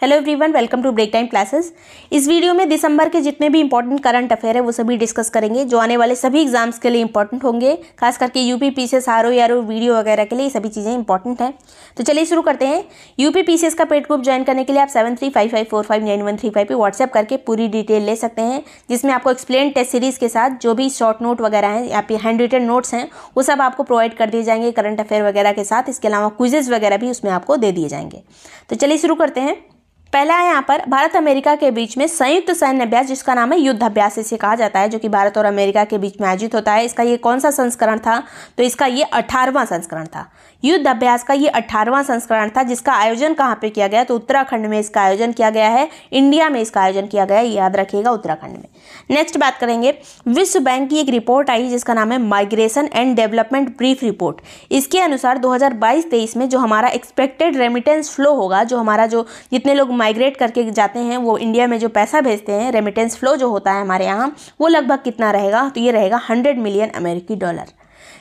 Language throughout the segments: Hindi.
hello everyone welcome to break time classes इस वीडियो में दिसंबर के जितने भी इंपॉर्टेंट करंट अफेयर है वो सभी डिस्कस करेंगे जो आने वाले सभी एग्जाम्स के लिए इंपॉर्टेंट होंगे खास करके UP P C S R O R O video वगैरह के लिए सभी चीज़ें इंपॉर्टेंट हैं तो चलिए शुरू करते हैं यूपी पी सी एस का पेड ग्रुप ज्वाइन करने के लिए आप seven three five five four five nine one three five पर व्हाट्सएप करके पूरी डिटेल ले सकते हैं जिसमें आपको एक्सप्लेन टेस्ट सीरीज़ के साथ जो भी शॉर्ट नोट वगैरह हैं या फिर हैंड रिटन नोट्स हैं वो सब आपको प्रोवाइड कर दिए जाएंगे करंट अफेयर वगैरह के साथ इसके अलावा क्विजेज़ वगैरह भी उसमें आपको दे दिए जाएंगे तो चलिए शुरू करते हैं पहला है यहाँ पर भारत अमेरिका के बीच में संयुक्त सैन्य अभ्यास जिसका नाम है युद्ध अभ्यास इसे कहा जाता है जो कि भारत और अमेरिका के बीच में आयोजित होता है इसका ये कौन सा संस्करण था तो इसका ये अठारहवां संस्करण था युद्ध अभ्यास का ये अठारहवां संस्करण था जिसका आयोजन कहाँ पर किया गया तो उत्तराखंड में इसका आयोजन किया गया है इंडिया में इसका आयोजन किया गया याद रखिएगा उत्तराखंड में नेक्स्ट बात करेंगे विश्व बैंक की एक रिपोर्ट आई जिसका नाम है migration and development brief report इसके अनुसार दो हज़ार में जो हमारा एक्सपेक्टेड रेमिटेंस फ्लो होगा जो हमारा जो जितने लोग माइग्रेट करके जाते हैं वो इंडिया में जो पैसा भेजते हैं रेमिटेंस फ्लो जो होता है हमारे यहाँ वो लगभग कितना रहेगा तो ये रहेगा हंड्रेड मिलियन अमेरिकी डॉलर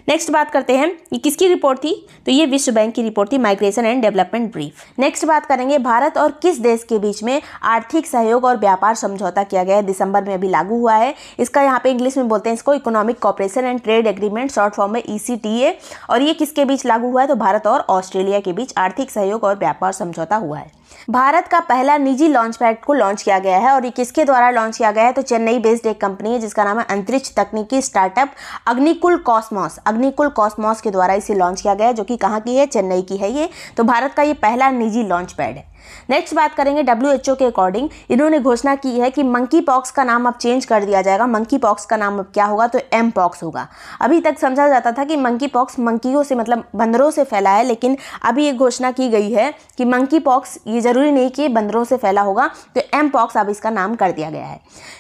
नेक्स्ट बात करते हैं ये किसकी रिपोर्ट थी तो ये विश्व बैंक की रिपोर्ट थी migration and development brief next बात करेंगे भारत और किस देश के बीच में आर्थिक सहयोग और व्यापार समझौता किया गया है दिसंबर में अभी लागू हुआ है इसका यहाँ पे इंग्लिश में बोलते हैं इसको economic cooperation and trade agreement short form में ई e और ये किसके बीच लागू हुआ है तो भारत और ऑस्ट्रेलिया के बीच आर्थिक सहयोग और व्यापार समझौता हुआ है भारत का पहला निजी लॉन्च पैड को लॉन्च किया गया है और ये किसके द्वारा लॉन्च किया गया है तो चेन्नई बेस्ड एक कंपनी है जिसका नाम है अंतरिक्ष तकनीकी स्टार्टअप अग्निकुल कॉस्मॉस अग्निकुल कॉस्मॉस के द्वारा इसे लॉन्च किया गया है जो कि कहाँ की है चेन्नई की है ये तो भारत का ये पहला निजी लॉन्च पैड है नेक्स्ट बात करेंगे डब्ल्यू के अकॉर्डिंग इन्होंने घोषणा की है कि मंकी पॉक्स का नाम अब चेंज कर दिया जाएगा मंकी पॉक्स का नाम अब क्या होगा तो एम पॉक्स होगा अभी तक समझा जाता था कि मंकी पॉक्स मंकियों से मतलब बंदरों से फैला है लेकिन अभी ये घोषणा की गई है कि मंकी पॉक्स ये ज़रूरी नहीं कि बंदरों से फैला होगा तो एम पॉक्स अब इसका नाम कर दिया गया है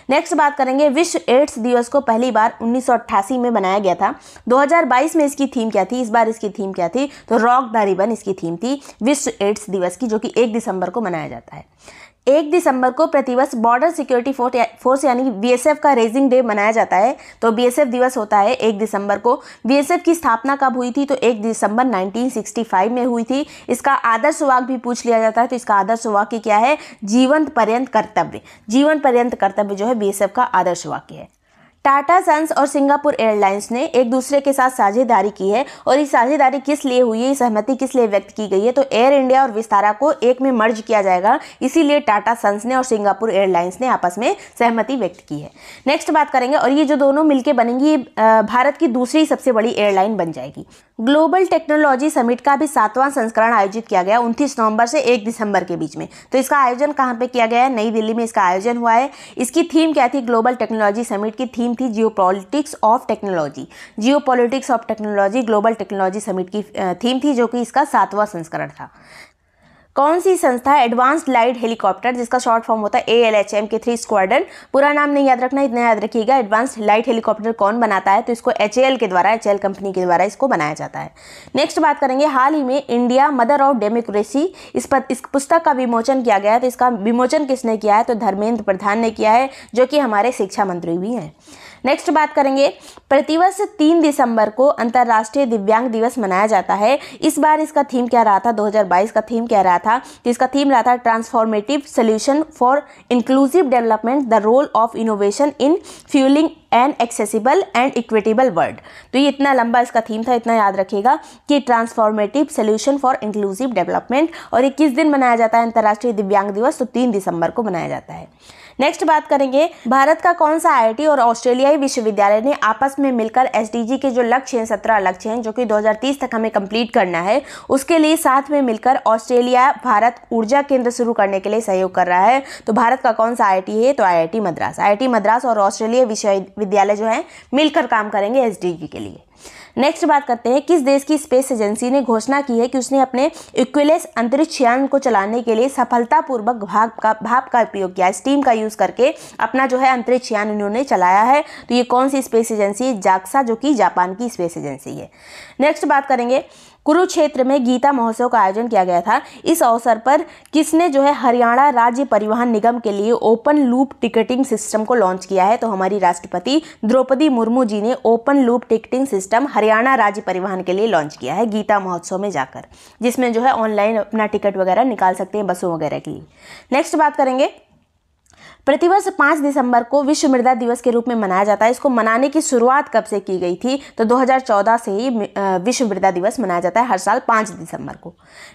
नेक्स्ट बात करेंगे विश्व एड्स दिवस को पहली बार उन्नीस में बनाया गया था दो में इसकी थीम क्या थी इस बार इसकी थीम क्या थी तो रॉक द रिबन इसकी थीम थी विश्व एड्स दिवस की जो कि एक दिसंबर दिसंबर को मनाया जाता है एक दिसंबर को प्रतिवर्ष बॉर्डर सिक्योरिटी फोर्स यानी बीएसएफ का रेजिंग डे मनाया जाता है तो बीएसएफ दिवस होता है एक दिसंबर को बीएसएफ की स्थापना कब हुई थी तो एक दिसंबर 1965 में हुई थी इसका आदर्श वाक भी पूछ लिया जाता है तो इसका आदर्श वाक्य क्या है जीवंत पर्यंत कर्तव्य जीवन पर्यंत कर्तव्य जो है बी का आदर्श वाक्य है टाटा सन्स और सिंगापुर एयरलाइंस ने एक दूसरे के साथ साझेदारी की है और ये साझेदारी किस लिए हुई है सहमति किस लिए व्यक्त की गई है तो एयर इंडिया और विस्तारा को एक में मर्ज किया जाएगा इसीलिए टाटा सन्स ने और सिंगापुर एयरलाइंस ने आपस में सहमति व्यक्त की है नेक्स्ट बात करेंगे और ये जो दोनों मिलकर बनेंगी भारत की दूसरी सबसे बड़ी एयरलाइन बन जाएगी ग्लोबल टेक्नोलॉजी समिट का भी सातवां संस्करण आयोजित किया गया उनतीस नवंबर से एक दिसंबर के बीच में तो इसका आयोजन कहाँ पे किया गया है नई दिल्ली में इसका आयोजन हुआ है इसकी थीम क्या थी ग्लोबल टेक्नोलॉजी समिट की थीम थी geo of technology geo of technology global technology summit की थीम थी जो कि इसका सातवां संस्करण था कौन सी संस्था एडवांस लाइट हेलीकॉप्टर जिसका शॉर्ट फॉर्म होता है A L H M K three squadron पूरा नाम नहीं याद रखना इतना याद रखिएगा एडवांस लाइट हेलीकॉप्टर कौन बनाता है तो इसको एच एल के द्वारा एच एल कंपनी के द्वारा इसको बनाया जाता है नेक्स्ट बात करेंगे हाल ही में इंडिया मदर ऑफ डेमोक्रेसी इस पर इस पुस्तक का विमोचन किया गया है तो इसका विमोचन किसने किया है तो धर्मेंद्र प्रधान ने किया है जो कि हमारे शिक्षा मंत्री भी हैं नेक्स्ट बात करेंगे प्रतिवर्ष तीन दिसंबर को अंतर्राष्ट्रीय दिव्यांग दिवस मनाया जाता है इस बार इसका थीम क्या रहा था 2022 का थीम क्या रहा था तो इसका थीम रहा था transformative solution for inclusive development the role of innovation in fuelling an accessible and equitable world तो ये इतना लंबा इसका थीम था इतना याद रखिएगा कि transformative solution for inclusive development और ये किस दिन मनाया जाता है अंतर्राष्ट्रीय दिव्यांग दिवस तो तीन दिसंबर को मनाया जाता है नेक्स्ट बात करेंगे भारत का कौन सा आई और ऑस्ट्रेलियाई विश्वविद्यालय ने आपस में मिलकर एस के जो लक्ष्य हैं सत्रह लक्ष्य हैं जो कि 2030 तक हमें कंप्लीट करना है उसके लिए साथ में मिलकर ऑस्ट्रेलिया भारत ऊर्जा केंद्र शुरू करने के लिए सहयोग कर रहा है तो भारत का कौन सा आई है तो आई मद्रास आई मद्रास और ऑस्ट्रेलिया विश्वविद्यालय जो है मिलकर काम करेंगे एस के लिए नेक्स्ट बात करते हैं किस देश की स्पेस एजेंसी ने घोषणा की है कि उसने अपने इक्विलेस अंतरिक्ष यान को चलाने के लिए सफलतापूर्वक भाप का भाप का उपयोग किया स्टीम का यूज़ करके अपना जो है अंतरिक्ष यान उन्होंने चलाया है तो ये कौन सी स्पेस एजेंसी है जाक्सा जो कि जापान की स्पेस एजेंसी है नेक्स्ट बात करेंगे कुरुक्षेत्र में गीता महोत्सव का आयोजन किया गया था इस अवसर पर किसने जो है हरियाणा राज्य परिवहन निगम के लिए ओपन लूप टिकटिंग सिस्टम को लॉन्च किया है तो हमारी राष्ट्रपति द्रौपदी मुर्मू जी ने open loop ticketing system Haryana राज्य परिवहन के लिए लॉन्च किया है गीता महोत्सव में जाकर जिसमें जो है ऑनलाइन अपना टिकट वगैरह निकाल सकते हैं बसों वगैरह के लिए नेक्स्ट बात करेंगे प्रतिवर्ष पाँच दिसंबर को विश्व मृदा दिवस के रूप में मनाया जाता है इसको मनाने की शुरुआत कब से की गई थी तो 2014 से ही विश्व मृदा दिवस मनाया जाता है हर साल पाँच दिसंबर को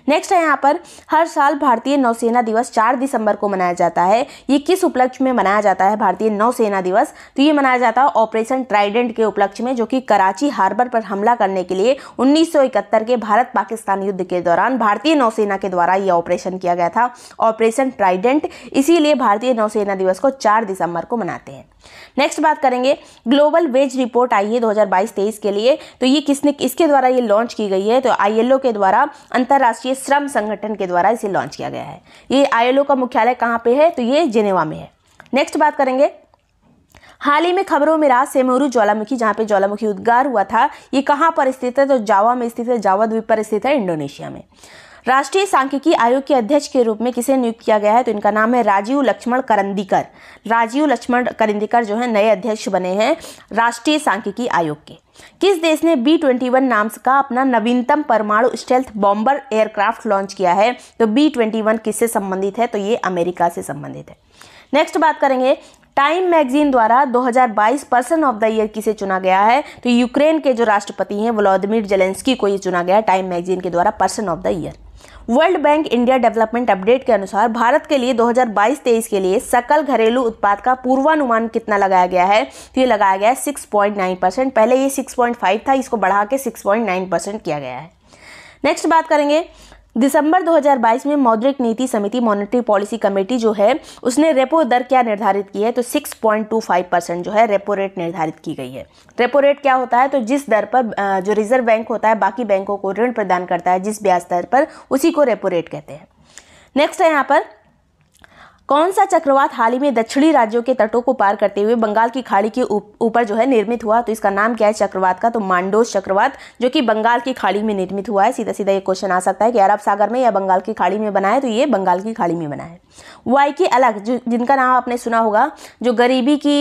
नेक्स्ट है यहाँ पर हर साल भारतीय नौसेना दिवस चार दिसंबर को मनाया जाता है ये किस उपलक्ष्य में मनाया जाता है भारतीय नौसेना दिवस तो ये मनाया जाता है ऑपरेशन ट्राइडेंट के उपलक्ष्य में जो कि कराची हार्बर पर हमला करने के लिए उन्नीस के भारत पाकिस्तान युद्ध के दौरान भारतीय नौसेना के द्वारा यह ऑपरेशन किया गया था ऑपरेशन ट्राइडेंट इसीलिए भारतीय नौसेना दिवस को 4 दिसंबर को मनाते हैं नेक्स्ट बात करेंगे ग्लोबल वेज रिपोर्ट आई है 2022-23 के लिए तो ये किसने इसके द्वारा ये लॉन्च की गई है तो आईएलओ के द्वारा अंतर्राष्ट्रीय श्रम संगठन के द्वारा इसे लॉन्च किया गया है ये आई का मुख्यालय कहाँ पर है तो ये जेनेवा में है नेक्स्ट बात करेंगे हाल ही में खबरों में रहा सेमोरू ज्वालामुखी जहाँ पे ज्वालामुखी उद्गार हुआ था ये कहाँ पर स्थित है तो जावा में स्थित है जावा द्वीप पर स्थित है इंडोनेशिया में राष्ट्रीय सांख्यिकी आयोग के अध्यक्ष के रूप में किसे नियुक्त किया गया है तो इनका नाम है राजीव लक्ष्मण करंदीकर राजीव लक्ष्मण करंदीकर जो है नए अध्यक्ष बने हैं राष्ट्रीय सांख्यिकी आयोग के किस देश ने बी ट्वेंटी वन नाम का अपना नवीनतम परमाणु स्टेल्थ बॉम्बर एयरक्राफ्ट लॉन्च किया है तो बी ट्वेंटी वन किससे संबंधित है तो ये अमेरिका से संबंधित है नेक्स्ट बात करेंगे टाइम मैगजीन द्वारा 2022 पर्सन ऑफ द ईयर किसे चुना गया है तो यूक्रेन के जो राष्ट्रपति हैं व्लादिमिर जेलेंस्की को ये चुना गया टाइम मैगजीन के द्वारा person of the year World Bank India development update के अनुसार भारत के लिए 2022-23 के लिए सकल घरेलू उत्पाद का पूर्वानुमान कितना लगाया गया है तो ये लगाया गया है 6.9 परसेंट पहले ये 6.5 था इसको बढ़ा के 6.9 परसेंट किया गया है नेक्स्ट बात करेंगे दिसंबर 2022 में मौद्रिक नीति समिति मॉनेटरी पॉलिसी कमेटी जो है उसने रेपो दर क्या निर्धारित की है तो 6.25 परसेंट जो है रेपो रेट निर्धारित की गई है रेपो रेट क्या होता है तो जिस दर पर जो रिजर्व बैंक होता है बाकी बैंकों को ऋण प्रदान करता है जिस ब्याज दर पर उसी को रेपो रेट कहते हैं नेक्स्ट है यहाँ पर कौन सा चक्रवात हाल ही में दक्षिणी राज्यों के तटों को पार करते हुए बंगाल की खाड़ी के ऊपर जो है निर्मित हुआ तो इसका नाम क्या है चक्रवात का तो मांडोस चक्रवात जो कि बंगाल की खाड़ी में निर्मित हुआ है सीधा सीधा ये क्वेश्चन आ सकता है कि अरब सागर में या बंगाल की खाड़ी में बना है तो ये बंगाल की खाड़ी में बना है वाई के अलग जो जिनका नाम आपने सुना होगा जो गरीबी की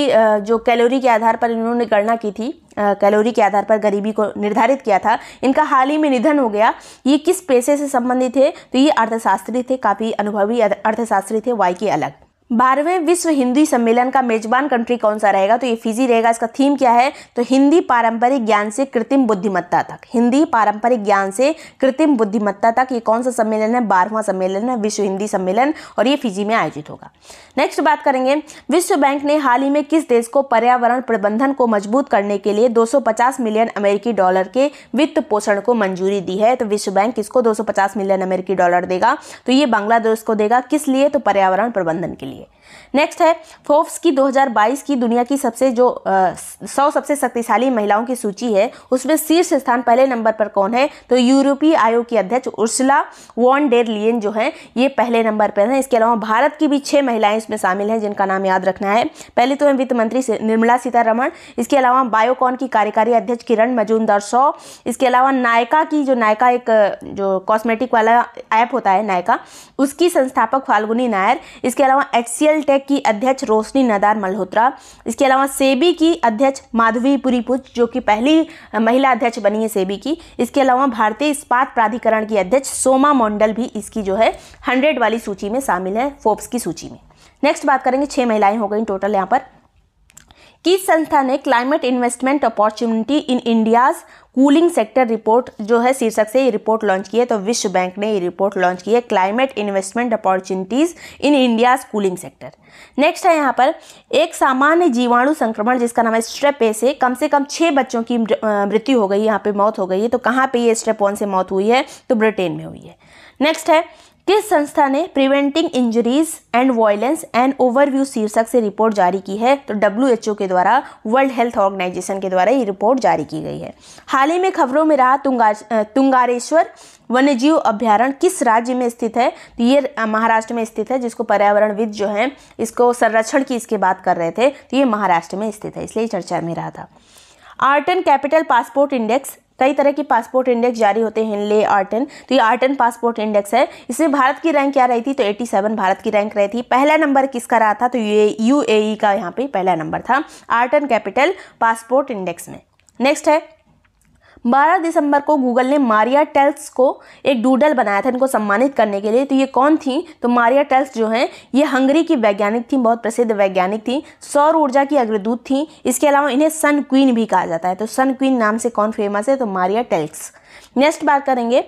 जो कैलोरी के आधार पर इन्होंने गणना की थी कैलोरी के आधार पर गरीबी को निर्धारित किया था इनका हाल ही में निधन हो गया ये किस पेशे से संबंधित थे तो ये अर्थशास्त्री थे काफ़ी अनुभवी अर्थशास्त्री थे वाई के अलग बारहवें विश्व हिंदी सम्मेलन का मेजबान कंट्री कौन सा रहेगा तो ये फिजी रहेगा इसका थीम क्या है तो हिंदी पारंपरिक ज्ञान से कृत्रिम बुद्धिमत्ता तक हिंदी पारंपरिक ज्ञान से कृत्रिम बुद्धिमत्ता तक ये कौन सा सम्मेलन है बारहवां सम्मेलन है विश्व हिंदी सम्मेलन और ये फिजी में आयोजित होगा नेक्स्ट बात करेंगे विश्व बैंक ने हाल ही में किस देश को पर्यावरण प्रबंधन को मजबूत करने के लिए दो मिलियन अमेरिकी डॉलर के वित्त पोषण को मंजूरी दी है तो विश्व बैंक किसको दो मिलियन अमेरिकी डॉलर देगा तो ये बांग्लादेश को देगा किस लिए तो पर्यावरण प्रबंधन के लिए चाहिए नेक्स्ट है फोर्ब्स की 2022 की दुनिया की सबसे जो सौ सबसे शक्तिशाली महिलाओं की सूची है उसमें शीर्ष स्थान पहले नंबर पर कौन है तो यूरोपीय आयोग की अध्यक्ष उर्सला वॉन डेर लियन जो है ये पहले नंबर पर हैं इसके अलावा भारत की भी छः महिलाएं इसमें शामिल हैं जिनका नाम याद रखना है पहले तो है वित्त मंत्री निर्मला सीतारमण इसके अलावा बायोकॉन की कार्यकारी अध्यक्ष किरण मजूमदार सौ इसके अलावा नायका की जो नायका एक जो कॉस्मेटिक वाला ऐप होता है नायका उसकी संस्थापक फाल्गुनी नायर इसके अलावा एच एक्सीएल टेक की अध्यक्ष रोशनी नदार मल्होत्रा इसके अलावा सेबी की अध्यक्ष माधवी पुरीपुज जो कि पहली महिला अध्यक्ष बनी है सेबी की इसके अलावा भारतीय इस्पात प्राधिकरण की अध्यक्ष सोमा मंडल भी इसकी जो है हंड्रेड वाली सूची में शामिल है फोर्ब्स की सूची में नेक्स्ट बात करेंगे छः महिलाएं हो गई टोटल यहाँ पर किस संस्था ने climate investment opportunity in India's cooling sector report जो है शीर्षक से ये रिपोर्ट लॉन्च की है तो विश्व बैंक ने ये रिपोर्ट लॉन्च की है climate investment opportunities in India cooling sector next है यहाँ पर एक सामान्य जीवाणु संक्रमण जिसका नाम है स्ट्रेप ए से कम से कम छः बच्चों की मृत्यु हो गई यहाँ पे मौत हो गई है तो कहाँ पे ये स्ट्रेप वन से मौत हुई है तो ब्रिटेन में हुई है नेक्स्ट है किस संस्था ने preventing injuries and violence and overview शीर्षक से रिपोर्ट जारी की है तो डब्ल्यू के द्वारा वर्ल्ड हेल्थ ऑर्गेनाइजेशन के द्वारा ये रिपोर्ट जारी की गई है हाल ही में खबरों में रहा तुंगा तुंगारेश्वर वन्यजीव अभ्यारण्य किस राज्य में स्थित है तो ये महाराष्ट्र में स्थित है जिसको पर्यावरणविद जो है इसको संरक्षण की इसके बात कर रहे थे तो ये महाराष्ट्र में स्थित है इसलिए चर्चा में रहा था art and capital passport index कई तरह के पासपोर्ट इंडेक्स जारी होते हैं ले आर्टन तो ये आर्टन पासपोर्ट इंडेक्स है इसमें भारत की रैंक क्या रही थी तो 87 भारत की रैंक रही थी पहला नंबर किसका रहा था तो ये यू का यहाँ पे पहला नंबर था आर्टन कैपिटल पासपोर्ट इंडेक्स में नेक्स्ट है 12 दिसंबर को गूगल ने मारिया टेल्स को एक डूडल बनाया था इनको सम्मानित करने के लिए तो ये कौन थी तो मारिया टेल्स जो हैं ये हंगरी की वैज्ञानिक थी बहुत प्रसिद्ध वैज्ञानिक थी सौर ऊर्जा की अग्रदूत थी इसके अलावा इन्हें सन क्वीन भी कहा जाता है तो सन क्वीन नाम से कौन फेमस है तो मारिया टेल्स नेक्स्ट बात करेंगे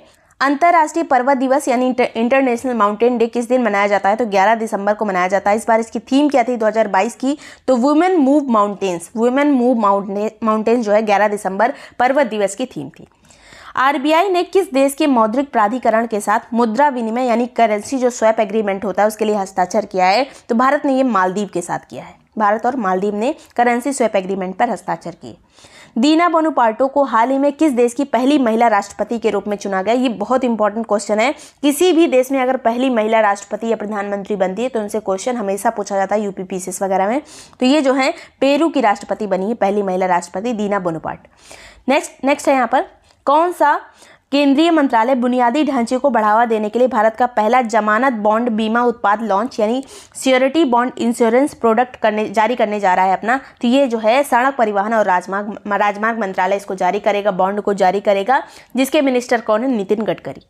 अंतर्राष्ट्रीय पर्वत दिवस यानी इंटरनेशनल माउंटेन डे किस दिन मनाया जाता है तो 11 दिसंबर को मनाया जाता है इस बार इसकी थीम क्या थी 2022 की तो women move mountains women move mountain जो है 11 दिसंबर पर्वत दिवस की थीम थी आरबीआई ने किस देश के मौद्रिक प्राधिकरण के साथ मुद्रा विनिमय यानी करेंसी जो स्वैप एग्रीमेंट होता है उसके लिए हस्ताक्षर किया है तो भारत ने ये मालदीव के साथ किया है भारत और मालदीव ने करेंसी स्वैप एग्रीमेंट पर हस्ताक्षर किए दीना पार्टो को हाल ही में किस देश की पहली महिला राष्ट्रपति के रूप में चुना गया ये बहुत इंपॉर्टेंट क्वेश्चन है किसी भी देश में अगर पहली महिला राष्ट्रपति या प्रधानमंत्री बनती है तो उनसे क्वेश्चन हमेशा पूछा जाता है यूपी वगैरह में तो ये जो है पेरू की राष्ट्रपति बनी है पहली महिला राष्ट्रपति दीना बोनोपाट नेक्स्ट नेक्स्ट है यहाँ पर कौन सा केंद्रीय मंत्रालय बुनियादी ढांचे को बढ़ावा देने के लिए भारत का पहला जमानत बॉन्ड बीमा उत्पाद लॉन्च यानी सियोरिटी बॉन्ड इंश्योरेंस प्रोडक्ट करने जारी करने जा रहा है अपना तो ये जो है सड़क परिवहन और राजमार्ग राजमार्ग मंत्रालय इसको जारी करेगा बॉन्ड को जारी करेगा जिसके मिनिस्टर कौन है नितिन गडकरी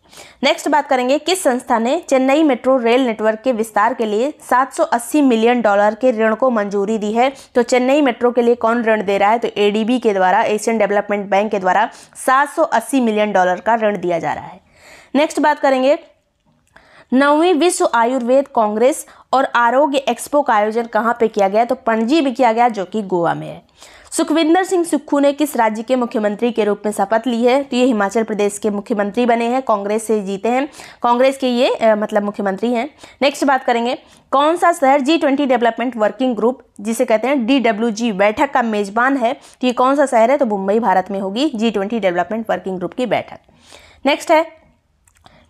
नेक्स्ट बात करेंगे किस संस्था ने चेन्नई मेट्रो रेल नेटवर्क के विस्तार के लिए सात मिलियन डॉलर के ऋण को मंजूरी दी है तो चेन्नई मेट्रो के लिए कौन ऋण दे रहा है तो एडीबी के द्वारा एशियन डेवलपमेंट बैंक के द्वारा सात मिलियन डॉलर का का ऋण दिया जा रहा है नेक्स्ट बात करेंगे नौवीं विश्व आयुर्वेद कांग्रेस और आरोग्य एक्सपो का आयोजन कहाँ पे किया गया तो पणजी में किया गया जो कि गोवा में है सुखविंदर सिंह सुक्खू ने किस राज्य के मुख्यमंत्री के रूप में शपथ ली है तो ये हिमाचल प्रदेश के मुख्यमंत्री बने हैं कांग्रेस से जीते हैं कांग्रेस के ये आ, मतलब मुख्यमंत्री हैं नेक्स्ट बात करेंगे कौन सा शहर G twenty development working group जिसे कहते हैं डी बैठक का मेजबान है तो ये कौन सा शहर है तो मुंबई भारत में होगी G twenty development working group की बैठक नेक्स्ट है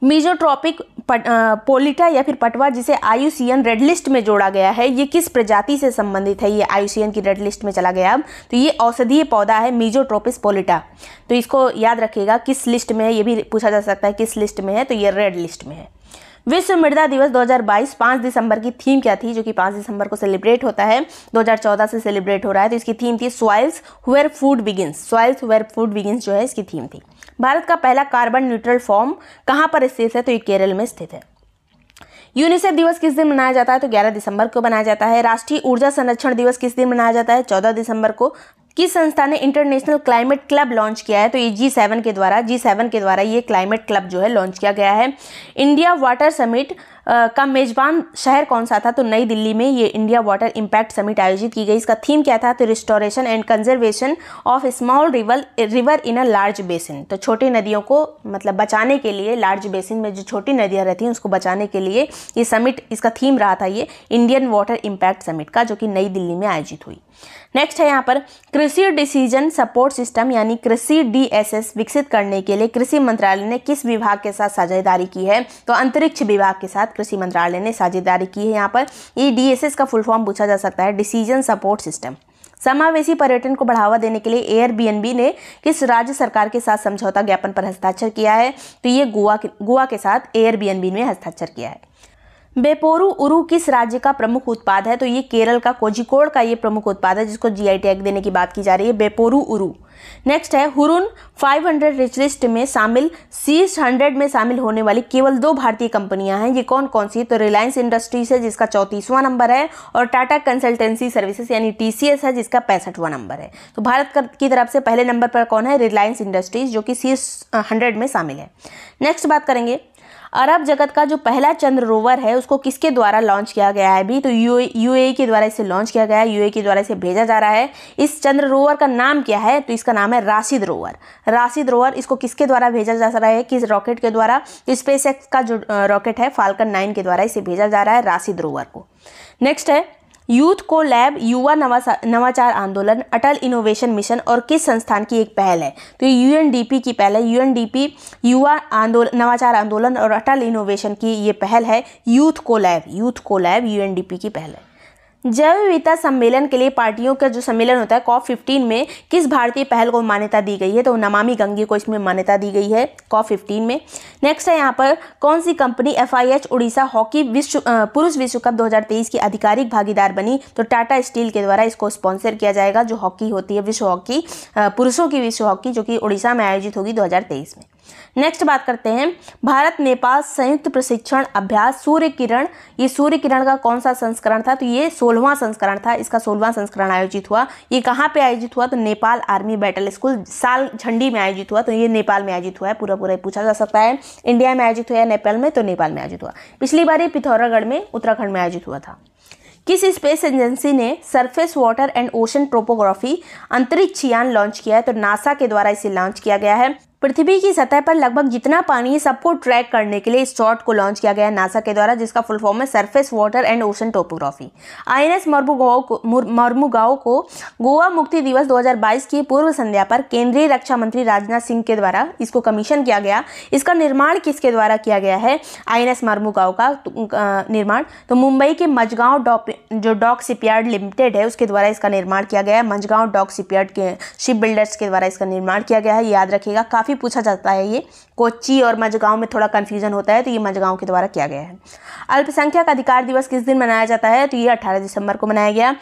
मीजोट्रॉपिक पोलिटा या फिर पटवा जिसे आयुसियन रेड लिस्ट में जोड़ा गया है ये किस प्रजाति से संबंधित है ये आयुसियन की रेड लिस्ट में चला गया अब तो ये औषधीय पौधा है मीजोट्रोपिस पोलिटा तो इसको याद रखिएगा किस लिस्ट में है ये भी पूछा जा सकता है किस लिस्ट में है तो ये रेड लिस्ट में है विश्व मृदा दिवस 2022 5 दिसंबर की थीम क्या थी जो कि 5 दिसंबर को सेलिब्रेट होता है 2014 से सेलिब्रेट हो रहा है तो इसकी थीम थी soils where food begins soils where food begins जो है इसकी थीम थी भारत का पहला कार्बन न्यूट्रल फॉर्म कहाँ पर स्थित है तो ये केरल में स्थित है यूनिसेफ दिवस किस दिन मनाया जाता है तो 11 दिसंबर को मनाया जाता है राष्ट्रीय ऊर्जा संरक्षण दिवस किस दिन मनाया जाता है 14 दिसंबर को किस संस्था ने इंटरनेशनल क्लाइमेट क्लब लॉन्च किया है तो ये जी सेवन के द्वारा जी सेवन के द्वारा ये क्लाइमेट क्लब जो है लॉन्च किया गया है इंडिया वाटर समिट का मेज़बान शहर कौन सा था तो नई दिल्ली में ये इंडिया वाटर इम्पैक्ट समिट आयोजित की गई इसका थीम क्या था तो restoration and conservation of small river river in a large basin तो छोटी नदियों को मतलब बचाने के लिए लार्ज बेसिन में जो छोटी नदियाँ रहती हैं उसको बचाने के लिए ये समिट इसका थीम रहा था ये इंडियन वाटर इम्पैक्ट समिट का जो कि नई दिल्ली में आयोजित हुई नेक्स्ट है यहाँ पर कृषि डिसीजन सपोर्ट सिस्टम यानी कृषि डीएसएस विकसित करने के लिए कृषि मंत्रालय ने किस विभाग के साथ साझेदारी की है तो अंतरिक्ष विभाग के साथ कृषि मंत्रालय ने साझेदारी की है यहाँ पर ये एस का फुल फॉर्म पूछा जा सकता है डिसीजन सपोर्ट सिस्टम समावेशी पर्यटन को बढ़ावा देने के लिए एयर ने किस राज्य सरकार के साथ समझौता ज्ञापन पर हस्ताक्षर किया है तो ये गोवा गोवा के साथ एयर में हस्ताक्षर किया है बेपोरू उरू किस राज्य का प्रमुख उत्पाद है तो ये केरल का कोझिकोड का ये प्रमुख उत्पाद है जिसको जीआई टैग देने की बात की जा रही है बेपोरू उरू नेक्स्ट है हुरुन 500 हंड्रेड रिच लिस्ट में शामिल सीस हंड्रेड में शामिल होने वाली केवल दो भारतीय कंपनियां हैं ये कौन कौन सी तो रिलायंस इंडस्ट्रीज है जिसका चौंतीसवां नंबर है और टाटा कंसल्टेंसी सर्विसेज यानी टी है जिसका पैंसठवां नंबर है तो भारत की तरफ से पहले नंबर पर कौन है रिलायंस इंडस्ट्रीज जो कि सीस हंड्रेड में शामिल है नेक्स्ट बात करेंगे अरब जगत का जो पहला चंद्र रोवर है उसको किसके द्वारा लॉन्च किया गया है अभी तो यू ए e के द्वारा इसे लॉन्च किया गया है यू e के द्वारा इसे भेजा जा रहा है इस चंद्र रोवर का नाम क्या है तो इसका नाम है राशिद रोवर राशिद रोवर इसको किसके द्वारा भेजा जा रहा है किस रॉकेट के द्वारा स्पेस तो का जो रॉकेट है फाल्कन नाइन के द्वारा इसे भेजा जा रहा है राशिद रोवर को नेक्स्ट है यूथ को लैब युवा नवाचार आंदोलन अटल इनोवेशन मिशन और किस संस्थान की एक पहल है तो ये यूएनडीपी की पहल है यूएनडीपी युवा आंदोलन नवाचार आंदोलन और अटल इनोवेशन की ये पहल है youth co lab youth co lab UNDP की पहल है जैव विविधता सम्मेलन के लिए पार्टियों का जो सम्मेलन होता है कॉफ 15 में किस भारतीय पहल को मान्यता दी गई है तो नमामि गंगे को इसमें मान्यता दी गई है कॉफ 15 में नेक्स्ट है यहाँ पर कौन सी company F I H Orissa hockey विश्व पुरुष विश्व कप 2023 की आधिकारिक भागीदार बनी तो टाटा स्टील के द्वारा इसको स्पॉन्सर किया जाएगा जो हॉकी होती है विश्व हॉकी पुरुषों की विश्व हॉकी जो कि उड़ीसा में आयोजित होगी दो में नेक्स्ट बात करते हैं भारत नेपाल संयुक्त प्रशिक्षण अभ्यास सूर्य किरण ये सूर्य किरण का कौन सा संस्करण था तो ये सोलहवां संस्करण था इसका सोलहवां संस्करण आयोजित हुआ ये कहाँ पे आयोजित हुआ तो नेपाल आर्मी बैटल स्कूल साल झंडी में आयोजित हुआ तो ये नेपाल में आयोजित हुआ है पूरा पूरा पूछा जा सकता है इंडिया में आयोजित हुआ या नेपाल में तो नेपाल में आयोजित हुआ पिछली बार ये पिथौरागढ़ में उत्तराखंड में आयोजित हुआ था किस स्पेस एजेंसी ने surface water and ocean topography अंतरिक्ष यान लॉन्च किया है तो नासा के द्वारा इसे लॉन्च किया गया है पृथ्वी की सतह पर लगभग जितना पानी है सबको ट्रैक करने के लिए इस शॉट को लॉन्च किया गया नासा के द्वारा जिसका फुल फॉर्म है surface water and ocean topography I N S Mormugao को गोवा मुक्ति दिवस 2022 की पूर्व संध्या पर केंद्रीय रक्षा मंत्री राजनाथ सिंह के द्वारा इसको कमीशन किया गया इसका निर्माण किसके द्वारा किया गया है आई एन एस मर्मुगाओ का तो, निर्माण तो मुंबई के मजगांव जो डॉक शिपयार्ड लिमिटेड है उसके द्वारा इसका निर्माण किया गया है मजगांव डॉक शिपयार्ड के शिप बिल्डर्स के द्वारा इसका निर्माण किया गया है याद रखेगा काफ़ी काफ़ी पूछा जाता है ये कोच्ची और मजगांव में थोड़ा कन्फ्यूजन होता है तो ये मजगांव के द्वारा किया गया है अल्पसंख्यक अधिकार दिवस किस दिन मनाया जाता है तो ये अट्ठारह दिसंबर को मनाया गया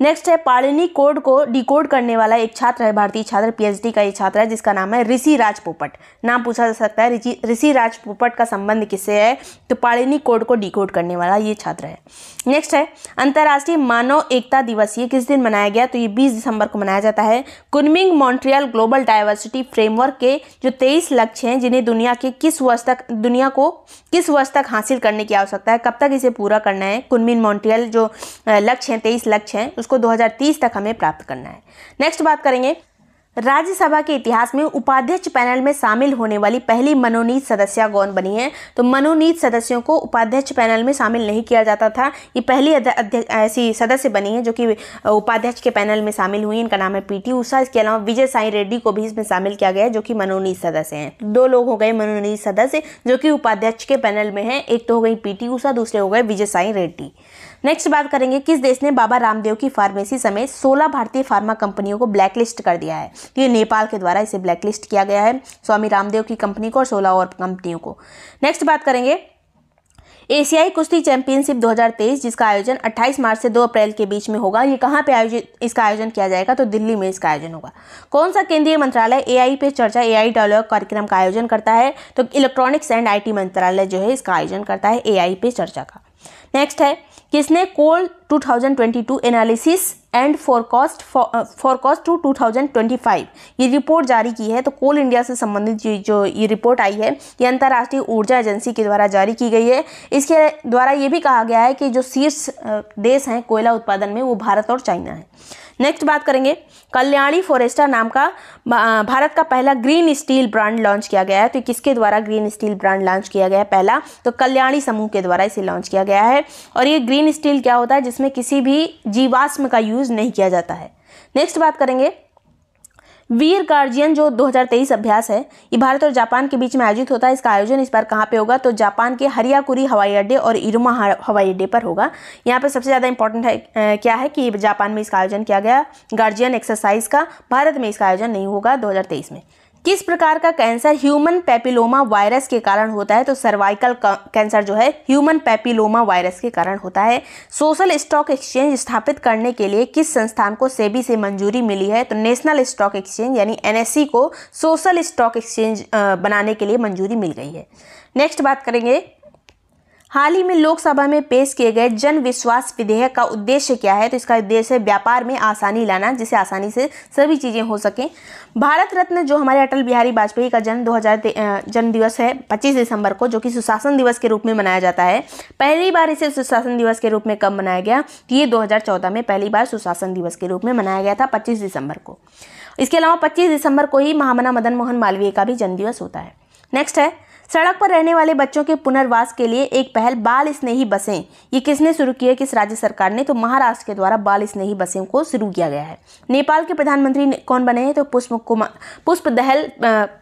नेक्स्ट है पाणिनी कोड को डिकोड करने वाला एक छात्र है भारतीय छात्र पीएचडी का ये छात्र है जिसका नाम है ऋषि राज पोपट नाम पूछा जा सकता है ऋषि राज पोपट का संबंध किससे है तो पाणिनी कोड को डिकोड करने वाला ये छात्र है नेक्स्ट है अंतर्राष्ट्रीय मानव एकता दिवस ये किस दिन मनाया गया तो ये बीस दिसंबर को मनाया जाता है Kunming Montreal global diversity framework के जो तेईस लक्ष्य हैं जिन्हें दुनिया के किस वर्ष तक दुनिया को किस वर्ष तक हासिल करने की आवश्यकता है कब तक इसे पूरा करना है कुनमिंग मॉन्ट्रियल जो लक्ष्य हैं तेईस लक्ष्य हैं उसको 2030 तक हमें प्राप्त करना है नेक्स्ट बात करेंगे राज्यसभा के इतिहास में उपाध्यक्ष पैनल में शामिल होने वाली पहली मनोनीत सदस्य कौन बनी है तो मनोनीत सदस्यों को उपाध्यक्ष पैनल में शामिल नहीं किया जाता था ये पहली ऐसी सदस्य बनी है जो कि उपाध्यक्ष के पैनल में शामिल हुई इनका नाम है पीटी उषा इसके अलावा विजय साई रेड्डी को भी इसमें शामिल किया गया जो कि मनोनीत सदस्य हैं दो लोग हो गए मनोनीत सदस्य जो कि उपाध्यक्ष के पैनल में हैं एक तो हो गई पीटी उषा दूसरे हो गए विजय साई रेड्डी नेक्स्ट बात करेंगे किस देश ने बाबा रामदेव की फार्मेसी समेत सोलह भारतीय फार्मा कंपनियों को ब्लैकलिस्ट कर दिया है ये नेपाल के द्वारा इसे ब्लैकलिस्ट किया गया है स्वामी रामदेव की कंपनी को और सोलह और कंपनियों को नेक्स्ट बात करेंगे एशियाई कुश्ती चैंपियनशिप 2023 जिसका आयोजन 28 मार्च से 2 अप्रैल के बीच में होगा ये कहाँ पे आयोजित इसका आयोजन किया जाएगा तो दिल्ली में इसका आयोजन होगा कौन सा केंद्रीय मंत्रालय एआई पे चर्चा एआई डायलॉग कार्यक्रम का आयोजन करता है तो इलेक्ट्रॉनिक्स एंड आईटी मंत्रालय जो है इसका आयोजन करता है एआई पे चर्चा का नेक्स्ट है किसने coal 2022 analysis and forecast forecast to 2025 ये रिपोर्ट जारी की है तो कोल इंडिया से संबंधित जो जो ये रिपोर्ट आई है ये अंतर्राष्ट्रीय ऊर्जा एजेंसी के द्वारा जारी की गई है इसके द्वारा ये भी कहा गया है कि जो शीर्ष uh, देश हैं कोयला उत्पादन में वो भारत और चाइना है नेक्स्ट बात करेंगे कल्याणी फोरेस्टा नाम का भारत का पहला ग्रीन स्टील ब्रांड लॉन्च किया गया है तो किसके द्वारा ग्रीन स्टील ब्रांड लॉन्च किया गया है पहला तो कल्याणी समूह के द्वारा इसे लॉन्च किया गया है और ये ग्रीन स्टील क्या होता है जिसमें किसी भी जीवाश्म का यूज़ नहीं किया जाता है नेक्स्ट बात करेंगे वीर गार्जियन जो 2023 अभ्यास है ये भारत और जापान के बीच में आयोजित होता है इसका आयोजन इस बार कहाँ पे होगा तो जापान के हरियाकुरी हवाई अड्डे और इरुमा हवाई अड्डे पर होगा यहाँ पे सबसे ज़्यादा इंपॉर्टेंट है क्या है कि जापान में इसका आयोजन किया गया गार्जियन एक्सरसाइज का भारत में इसका आयोजन नहीं होगा दो में किस प्रकार का कैंसर ह्यूमन पैपिलोमा वायरस के कारण होता है तो सर्वाइकल कैंसर जो है ह्यूमन पैपिलोमा वायरस के कारण होता है सोशल स्टॉक एक्सचेंज स्थापित करने के लिए किस संस्थान को सेबी से मंजूरी मिली है तो नेशनल स्टॉक एक्सचेंज यानी एनएससी को सोशल स्टॉक एक्सचेंज बनाने के लिए मंजूरी मिल गई है नेक्स्ट बात करेंगे हाल ही में लोकसभा में पेश किए गए जन विश्वास विधेयक का उद्देश्य क्या है तो इसका उद्देश्य है व्यापार में आसानी लाना जिससे आसानी से सभी चीज़ें हो सकें भारत रत्न जो हमारे अटल बिहारी वाजपेयी का जन्म दो जन्म दिवस है पच्चीस दिसंबर को जो कि सुशासन दिवस के रूप में मनाया जाता है पहली बार इसे सुशासन दिवस के रूप में कब मनाया गया तो ये दो में पहली बार सुशासन दिवस के रूप में मनाया गया था पच्चीस दिसंबर को इसके अलावा पच्चीस दिसंबर को ही महामना मदन मोहन मालवीय का भी जन्मदिवस होता है नेक्स्ट है सड़क पर रहने वाले बच्चों के पुनर्वास के लिए एक पहल बाल स्नेही बसें ये किसने शुरू की है किस राज्य सरकार ने तो महाराष्ट्र के द्वारा बाल स्नेही बसें को शुरू किया गया है नेपाल के प्रधानमंत्री कौन बने हैं तो पुष्प कुमार पुष्प दहल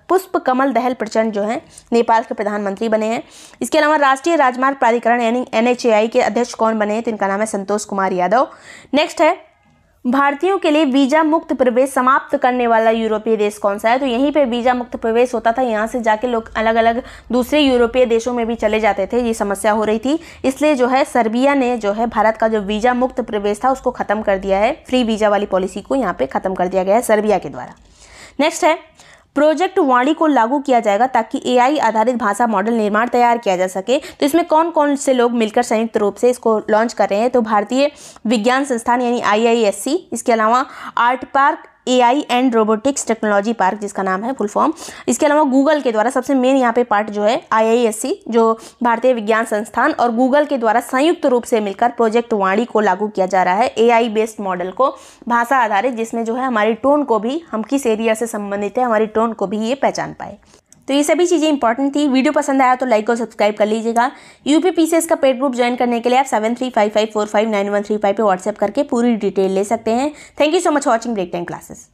पुष्प कमल दहल प्रचंड जो हैं नेपाल के प्रधानमंत्री बने हैं इसके अलावा राष्ट्रीय राजमार्ग प्राधिकरण यानी एन के अध्यक्ष कौन बने हैं तो इनका नाम है संतोष कुमार यादव नेक्स्ट है भारतीयों के लिए वीजा मुक्त प्रवेश समाप्त करने वाला यूरोपीय देश कौन सा है तो यहीं पे वीजा मुक्त प्रवेश होता था यहाँ से जाके लोग अलग अलग दूसरे यूरोपीय देशों में भी चले जाते थे ये समस्या हो रही थी इसलिए जो है सर्बिया ने जो है भारत का जो वीजा मुक्त प्रवेश था उसको खत्म कर दिया है फ्री वीजा वाली पॉलिसी को यहाँ पे खत्म कर दिया गया है सर्बिया के द्वारा नेक्स्ट है प्रोजेक्ट वाणी को लागू किया जाएगा ताकि ए आधारित भाषा मॉडल निर्माण तैयार किया जा सके तो इसमें कौन कौन से लोग मिलकर संयुक्त रूप से इसको लॉन्च कर रहे हैं तो भारतीय विज्ञान संस्थान यानी आई इसके अलावा art park A I and robotics technology park जिसका नाम है फुल फॉर्म इसके अलावा गूगल के द्वारा सबसे मेन यहाँ पे पार्ट जो है आई जो भारतीय विज्ञान संस्थान और गूगल के द्वारा संयुक्त रूप से मिलकर प्रोजेक्ट वाणी को लागू किया जा रहा है आई बेस्ड मॉडल को भाषा आधारित जिसमें जो है हमारी टोन को भी हम किस एरिया से संबंधित है हमारी टोन को भी ये पहचान पाए तो ये सभी चीज़ें इंपॉर्टेंट थी वीडियो पसंद आया तो लाइक और सब्सक्राइब कर लीजिएगा यूपी पीसीएस का पेड ग्रुप ज्वाइन करने के लिए आप seven three five five four five nine one three five पर व्हाट्सएप करके पूरी डिटेल ले सकते हैं thank you so much watching break time classes